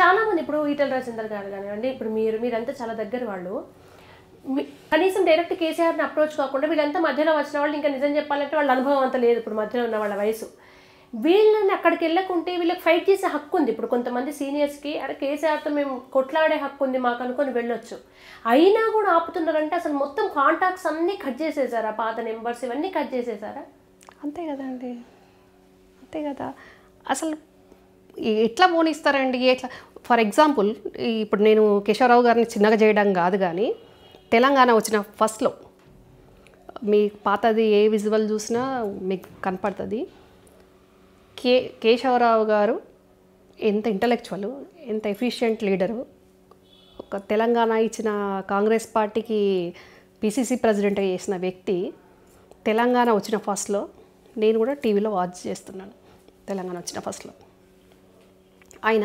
చాలామంది ఇప్పుడు ఈటల రాజేందర్ గారు కానివ్వండి ఇప్పుడు మీరు మీరంతా చాలా దగ్గర వాళ్ళు కనీసం డైరెక్ట్ కేసీఆర్ని అప్రోచ్ కాకుండా వీళ్ళంతా మధ్యలో వచ్చిన వాళ్ళు ఇంకా నిజం చెప్పాలంటే వాళ్ళ అనుభవం అంత లేదు ఇప్పుడు మధ్యలో ఉన్న వాళ్ళ వయసు వీళ్ళని అక్కడికి వెళ్ళకుంటే వీళ్ళకి ఫైట్ చేసే హక్కు ఉంది ఇప్పుడు కొంతమంది సీనియర్స్కి అరే కేసీఆర్తో మేము కొట్లాడే హక్కు ఉంది మాకు అనుకొని వెళ్ళొచ్చు అయినా కూడా ఆపుతున్నారంటే అసలు మొత్తం కాంటాక్ట్స్ అన్నీ కట్ చేసేసారా పాత నెంబర్స్ ఇవన్నీ కట్ చేసేసారా అంతే కదండి అంతే కదా అసలు ఎట్లా పోనిస్తారండి ఎట్లా ఫర్ ఎగ్జాంపుల్ ఇప్పుడు నేను కేశవరావు గారిని చిన్నగా చేయడం కాదు కానీ తెలంగాణ వచ్చిన ఫస్ట్లో మీ పాతది ఏ విజువల్ చూసినా మీకు కనపడుతుంది కే కేశవరావు గారు ఎంత ఇంటలెక్చువల్ ఎంత ఎఫిషియంట్ లీడరు ఒక తెలంగాణ ఇచ్చిన కాంగ్రెస్ పార్టీకి పిసిసి ప్రెసిడెంట్ చేసిన వ్యక్తి తెలంగాణ వచ్చిన ఫస్ట్లో నేను కూడా టీవీలో వాచ్ చేస్తున్నాను తెలంగాణ వచ్చిన ఫస్ట్లో ఆయన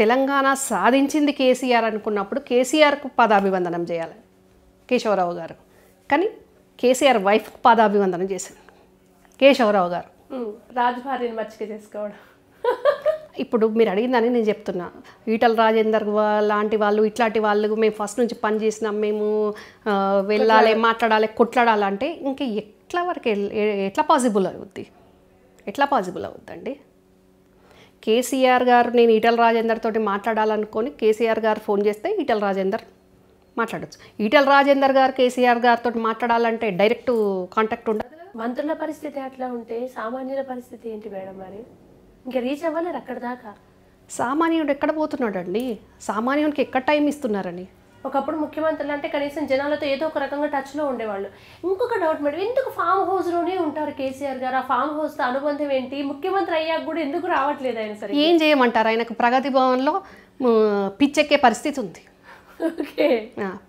తెలంగాణ సాధించింది కేసీఆర్ అనుకున్నప్పుడు కేసీఆర్కు పాదాభివందనం చేయాలి కేశవరావు గారు కానీ కేసీఆర్ వైఫ్ పాదాభివందనం చేశారు కేశవరావు గారు రాజభార్యని మర్చిక చేసుకోవడం ఇప్పుడు మీరు అడిగిందని నేను చెప్తున్నా ఈటల రాజేందర్ లాంటి వాళ్ళు ఇట్లాంటి వాళ్ళు మేము ఫస్ట్ నుంచి పని చేసినాం మేము వెళ్ళాలి మాట్లాడాలి కొట్లాడాలంటే ఇంకా ఎట్లా వరకు ఎట్లా పాసిబుల్ అవుద్ది ఎట్లా పాసిబుల్ అవుద్దండి కేసీఆర్ గారు నేను ఈటల రాజేందర్ తోటి మాట్లాడాలనుకొని కేసీఆర్ గారు ఫోన్ చేస్తే ఈటల రాజేందర్ మాట్లాడచ్చు ఈటల రాజేందర్ గారు కేసీఆర్ గారితో మాట్లాడాలంటే డైరెక్ట్ కాంటాక్ట్ ఉండదు మంత్రుల పరిస్థితి అట్లా ఉంటే సామాన్యుల పరిస్థితి ఏంటి మేడం మరి ఇంకా రీచ్ అవ్వలేరు అక్కడ దాకా సామాన్యుడు ఎక్కడ పోతున్నాడండి సామాన్యునికి ఎక్కడ టైం ఇస్తున్నారని ఒకప్పుడు ముఖ్యమంత్రులు అంటే కనీసం జనాలతో ఏదో ఒక రకంగా టచ్లో ఉండేవాళ్ళు ఇంకొక డౌట్ మేడం ఎందుకు ఫామ్ హౌస్లోనే ఉంటారు కేసీఆర్ గారు ఆ ఫామ్ హౌస్తో అనుబంధం ఏంటి ముఖ్యమంత్రి అయ్యాక కూడా ఎందుకు రావట్లేదు ఆయన సరే ఏం చేయమంటారు ఆయనకు ప్రగతి భవన్లో పిచ్చెక్కే పరిస్థితి ఉంది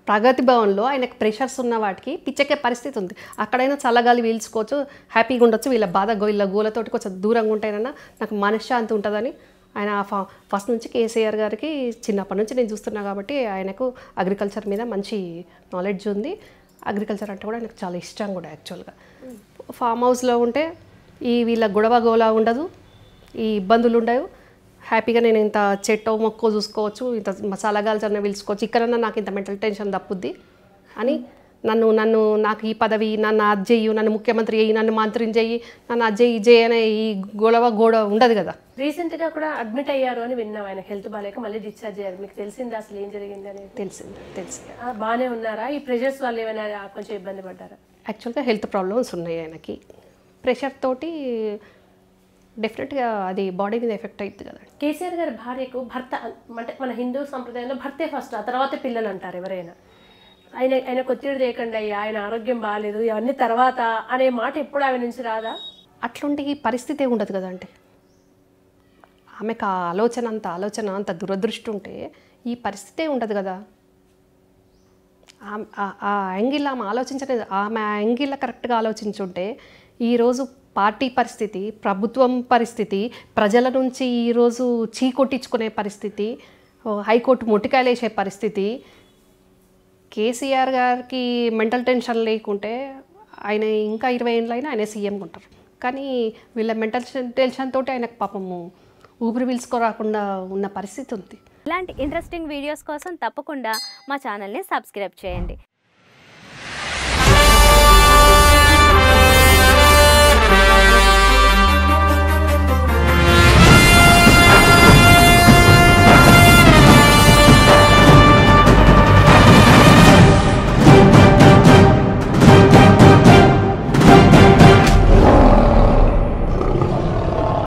ప్రగతి భవన్లో ఆయనకు ప్రెషర్స్ ఉన్న వాటికి పిచ్చెక్కే పరిస్థితి ఉంది అక్కడైనా చల్లగాలి వీల్చుకోవచ్చు హ్యాపీగా ఉండొచ్చు వీళ్ళ బాధ వీళ్ళ గోలతోటి కొంచెం దూరంగా ఉంటాయినన్నా నాకు మనశ్శాంతి ఉంటుందని ఆయన ఫస్ట్ నుంచి కేసీఆర్ గారికి చిన్నప్పటి నుంచి నేను చూస్తున్నా కాబట్టి ఆయనకు అగ్రికల్చర్ మీద మంచి నాలెడ్జ్ ఉంది అగ్రికల్చర్ అంటే కూడా ఆయనకు చాలా ఇష్టం కూడా యాక్చువల్గా ఫామ్ హౌస్లో ఉంటే ఈ వీళ్ళ గొడవ గోలా ఉండదు ఈ ఇబ్బందులు ఉండవు హ్యాపీగా నేను ఇంత చెట్టు మొక్కో చూసుకోవచ్చు ఇంత మసాలా గాల్చన్న పిలుచుకోవచ్చు ఇక్కడన్నా నాకు ఇంత మెంటల్ టెన్షన్ తప్పుద్ది అని నన్ను నన్ను నాకు ఈ పదవి నన్ను అజ్జయ్యు నన్ను ముఖ్యమంత్రి అయ్యి నన్ను మంత్రిని చెయ్యి నన్ను అజ్జయ్యి చెయ్యి అనే ఈ గొడవ గోడ ఉండదు కదా రీసెంట్గా కూడా అడ్మిట్ అయ్యారు అని విన్నాం ఆయన హెల్త్ బాగాలేక మళ్ళీ డిశ్చార్జ్ అయ్యారు మీకు తెలిసిందా అసలు ఏం జరిగింది అని తెలిసింది తెలిసింది బాగానే ఉన్నారా ఈ ప్రెషర్స్ వల్ల ఏమైనా కొంచెం ఇబ్బంది పడ్డారా యాక్చువల్గా హెల్త్ ప్రాబ్లమ్స్ ఉన్నాయి ఆయనకి ప్రెషర్ తోటి డెఫినెట్గా అది బాడీ మీద ఎఫెక్ట్ అవుతుంది కదా కేసీఆర్ గారి భార్యకు భర్త అంటే మన హిందూ సంప్రదాయంలో భర్తే ఫస్ట్ ఆ తర్వాత పిల్లలు అంటారు ఎవరైనా ఆయన ఆయనకు ఒత్తిడి చేయకండి అయ్యా ఆయన ఆరోగ్యం బాగాలేదు ఇవన్నీ తర్వాత అనే మాట ఎప్పుడు ఆమె నుంచి రాదా అట్లాంటి పరిస్థితి ఉండదు కదంటే ఆమెకు ఆ ఆలోచన అంత ఆలోచన అంత దురదృష్టి ఉంటే ఈ పరిస్థితే ఉండదు కదా ఆ యాంగిల్ ఆమె ఆలోచించలేదు ఆమె యాంగిల్ కరెక్ట్గా ఆలోచించుంటే ఈరోజు పార్టీ పరిస్థితి ప్రభుత్వం పరిస్థితి ప్రజల నుంచి ఈరోజు చీకొట్టించుకునే పరిస్థితి హైకోర్టు మొట్టికాయలేసే పరిస్థితి కేసీఆర్ గారికి మెంటల్ టెన్షన్ లేకుంటే ఆయన ఇంకా ఇరవై అయినా ఆయన సీఎంగా ఉంటారు కానీ వీళ్ళ మెంటల్ టెన్షన్ తోటి ఆయనకు పాపము ఊపిరి రాకుండా ఉన్న పరిస్థితి ఉంది ఇలాంటి ఇంట్రెస్టింగ్ వీడియోస్ కోసం తప్పకుండా మా ఛానల్ని సబ్స్క్రైబ్ చేయండి